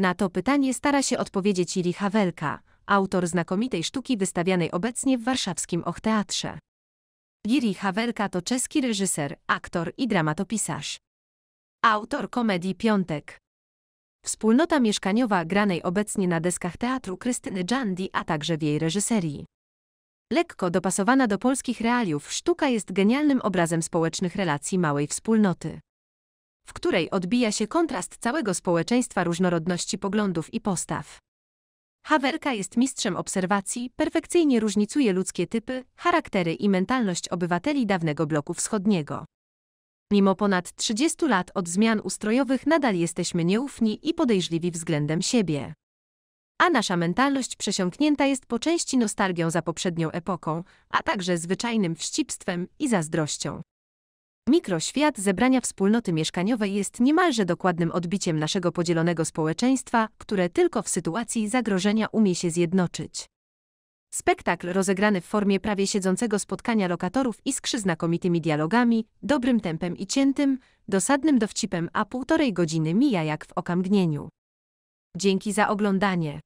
Na to pytanie stara się odpowiedzieć Iri Hawelka, autor znakomitej sztuki wystawianej obecnie w warszawskim Och Teatrze. Iri Hawelka to czeski reżyser, aktor i dramatopisarz. Autor komedii Piątek. Wspólnota mieszkaniowa granej obecnie na deskach teatru Krystyny Dżandi, a także w jej reżyserii. Lekko dopasowana do polskich realiów, sztuka jest genialnym obrazem społecznych relacji małej wspólnoty w której odbija się kontrast całego społeczeństwa różnorodności poglądów i postaw. Hawerka jest mistrzem obserwacji, perfekcyjnie różnicuje ludzkie typy, charaktery i mentalność obywateli dawnego bloku wschodniego. Mimo ponad 30 lat od zmian ustrojowych nadal jesteśmy nieufni i podejrzliwi względem siebie. A nasza mentalność przesiąknięta jest po części nostalgią za poprzednią epoką, a także zwyczajnym wścibstwem i zazdrością. Mikroświat zebrania wspólnoty mieszkaniowej jest niemalże dokładnym odbiciem naszego podzielonego społeczeństwa, które tylko w sytuacji zagrożenia umie się zjednoczyć. Spektakl rozegrany w formie prawie siedzącego spotkania lokatorów iskrzy znakomitymi dialogami, dobrym tempem i ciętym, dosadnym dowcipem, a półtorej godziny mija jak w okamgnieniu. Dzięki za oglądanie.